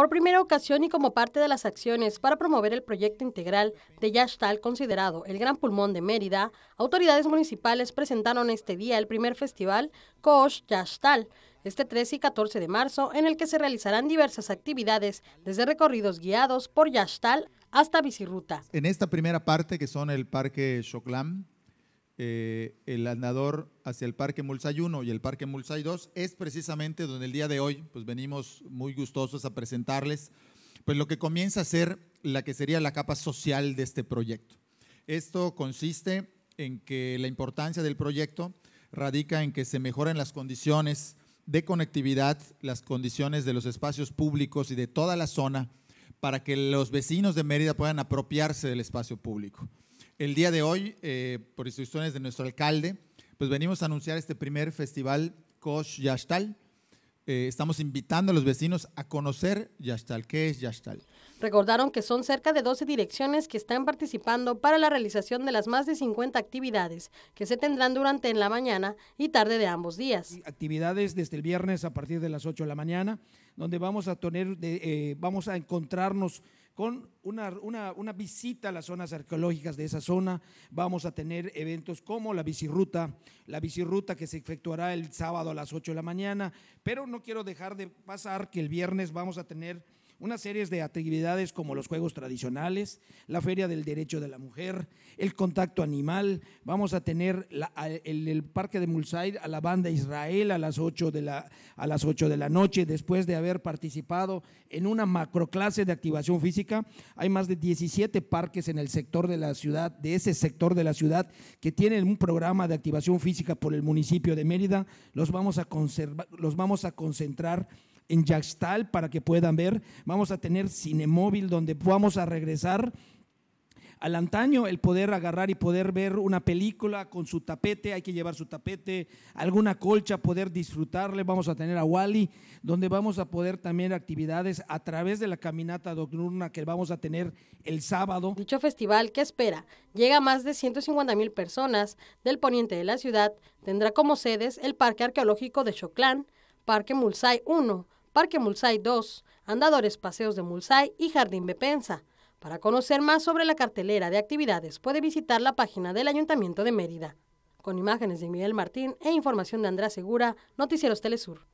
Por primera ocasión y como parte de las acciones para promover el proyecto integral de Yashtal considerado el Gran Pulmón de Mérida, autoridades municipales presentaron este día el primer festival Koosh Yashtal, este 13 y 14 de marzo, en el que se realizarán diversas actividades, desde recorridos guiados por Yashtal hasta bicirruta. En esta primera parte, que son el Parque Shoklam, eh, el andador hacia el Parque Mulsay 1 y el Parque Mulsay 2 es precisamente donde el día de hoy pues venimos muy gustosos a presentarles pues lo que comienza a ser la que sería la capa social de este proyecto. Esto consiste en que la importancia del proyecto radica en que se mejoren las condiciones de conectividad, las condiciones de los espacios públicos y de toda la zona para que los vecinos de Mérida puedan apropiarse del espacio público. El día de hoy, eh, por instrucciones de nuestro alcalde, pues venimos a anunciar este primer festival Kosh Yashtal. Eh, estamos invitando a los vecinos a conocer Yashtal. ¿Qué es Yashtal? Recordaron que son cerca de 12 direcciones que están participando para la realización de las más de 50 actividades que se tendrán durante en la mañana y tarde de ambos días. Actividades desde el viernes a partir de las 8 de la mañana, donde vamos a tener, eh, vamos a encontrarnos con una, visita a las zonas arqueológicas de esa zona. Vamos a tener eventos como la bicirruta, la bicirruta que se efectuará el sábado a las 8 de la mañana, pero no quiero dejar de pasar que el viernes vamos a tener una serie de actividades como los juegos tradicionales, la Feria del Derecho de la Mujer, el contacto animal, vamos a tener el, Parque de Mulsair a la banda Israel a las, 8 de la, a las 8 de la noche, después de haber participado en una macroclase de activación física. Hay más de 17 parques en el sector de la ciudad, de ese sector de la ciudad, que tienen un programa de activación física por el municipio de Mérida. Los vamos a, los vamos a concentrar en Yaxtal para que puedan ver. Vamos a tener cinemóvil donde vamos a regresar al antaño, el poder agarrar y poder ver una película con su tapete, hay que llevar su tapete, alguna colcha, poder disfrutarle, vamos a tener a Wally, donde vamos a poder también actividades a través de la caminata nocturna que vamos a tener el sábado. Dicho festival que espera llega a más de 150 mil personas del poniente de la ciudad, tendrá como sedes el Parque Arqueológico de Choclán, Parque Mulsay 1, Parque Mulsay 2, Andadores Paseos de Mulsay y Jardín Bepensa. Para conocer más sobre la cartelera de actividades puede visitar la página del Ayuntamiento de Mérida. Con imágenes de Miguel Martín e información de Andrea Segura, Noticieros Telesur.